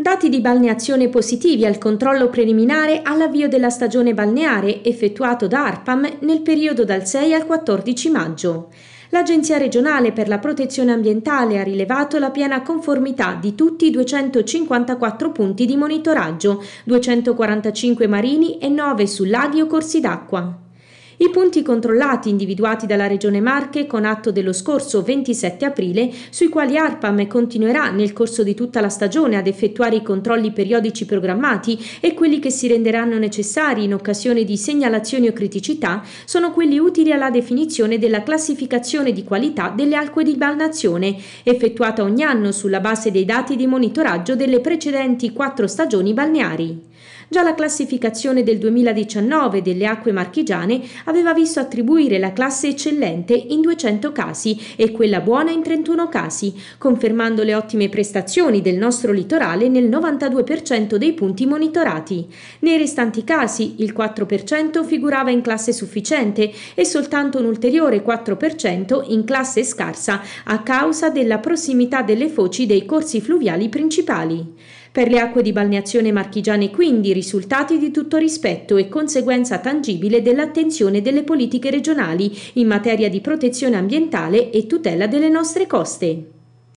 Dati di balneazione positivi al controllo preliminare all'avvio della stagione balneare effettuato da ARPAM nel periodo dal 6 al 14 maggio. L'Agenzia regionale per la protezione ambientale ha rilevato la piena conformità di tutti i 254 punti di monitoraggio, 245 marini e 9 su laghi o corsi d'acqua. I punti controllati individuati dalla Regione Marche con atto dello scorso 27 aprile, sui quali ARPAM continuerà nel corso di tutta la stagione ad effettuare i controlli periodici programmati e quelli che si renderanno necessari in occasione di segnalazioni o criticità, sono quelli utili alla definizione della classificazione di qualità delle acque di balnazione, effettuata ogni anno sulla base dei dati di monitoraggio delle precedenti quattro stagioni balneari. Già la classificazione del 2019 delle acque marchigiane aveva visto attribuire la classe eccellente in 200 casi e quella buona in 31 casi, confermando le ottime prestazioni del nostro litorale nel 92% dei punti monitorati. Nei restanti casi il 4% figurava in classe sufficiente e soltanto un ulteriore 4% in classe scarsa a causa della prossimità delle foci dei corsi fluviali principali. Per le acque di balneazione marchigiane quindi risultati di tutto rispetto e conseguenza tangibile dell'attenzione delle politiche regionali in materia di protezione ambientale e tutela delle nostre coste.